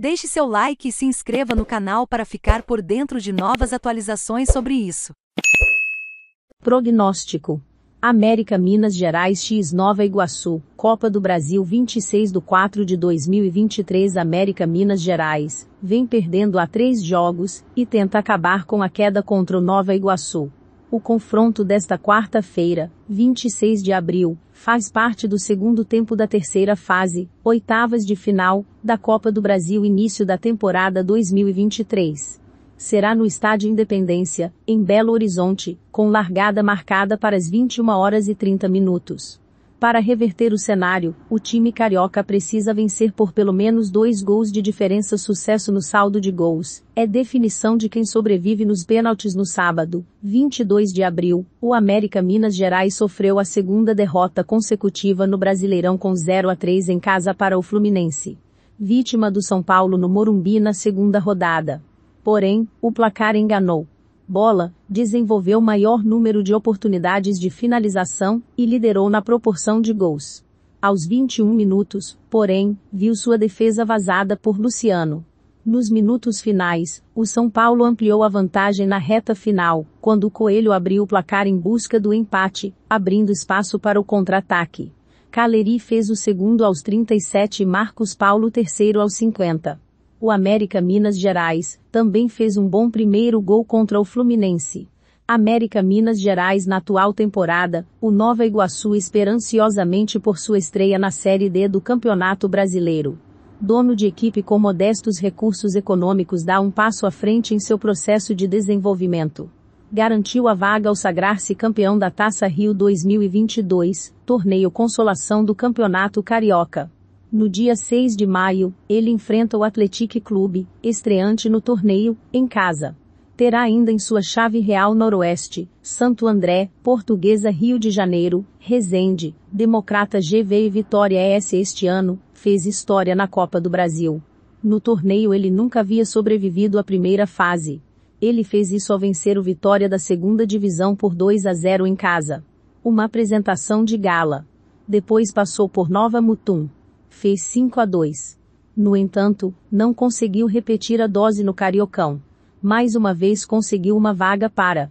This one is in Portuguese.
Deixe seu like e se inscreva no canal para ficar por dentro de novas atualizações sobre isso. Prognóstico: América Minas Gerais X Nova Iguaçu, Copa do Brasil 26 de 4 de 2023 América Minas Gerais, vem perdendo há três jogos, e tenta acabar com a queda contra o Nova Iguaçu. O confronto desta quarta-feira, 26 de abril, faz parte do segundo tempo da terceira fase, oitavas de final, da Copa do Brasil início da temporada 2023. Será no Estádio Independência, em Belo Horizonte, com largada marcada para as 21 horas e 30 minutos. Para reverter o cenário, o time carioca precisa vencer por pelo menos dois gols de diferença. Sucesso no saldo de gols é definição de quem sobrevive nos pênaltis no sábado, 22 de abril. O América Minas Gerais sofreu a segunda derrota consecutiva no Brasileirão com 0 a 3 em casa para o Fluminense, vítima do São Paulo no Morumbi na segunda rodada. Porém, o placar enganou bola, desenvolveu maior número de oportunidades de finalização e liderou na proporção de gols. Aos 21 minutos, porém, viu sua defesa vazada por Luciano. Nos minutos finais, o São Paulo ampliou a vantagem na reta final, quando o Coelho abriu o placar em busca do empate, abrindo espaço para o contra-ataque. Caleri fez o segundo aos 37 e Marcos Paulo o terceiro aos 50. O América Minas Gerais também fez um bom primeiro gol contra o Fluminense. América Minas Gerais na atual temporada, o Nova Iguaçu espera ansiosamente por sua estreia na Série D do Campeonato Brasileiro. Dono de equipe com modestos recursos econômicos dá um passo à frente em seu processo de desenvolvimento. Garantiu a vaga ao sagrar-se campeão da Taça Rio 2022, torneio consolação do Campeonato Carioca. No dia 6 de maio, ele enfrenta o Athletic Clube, estreante no torneio, em casa. Terá ainda em sua chave Real Noroeste, Santo André, Portuguesa Rio de Janeiro, Resende, Democrata GV e Vitória S. este ano, fez história na Copa do Brasil. No torneio ele nunca havia sobrevivido à primeira fase. Ele fez isso ao vencer o Vitória da segunda divisão por 2 a 0 em casa. Uma apresentação de gala. Depois passou por Nova Mutum fez 5 a 2. No entanto, não conseguiu repetir a dose no Cariocão. Mais uma vez conseguiu uma vaga para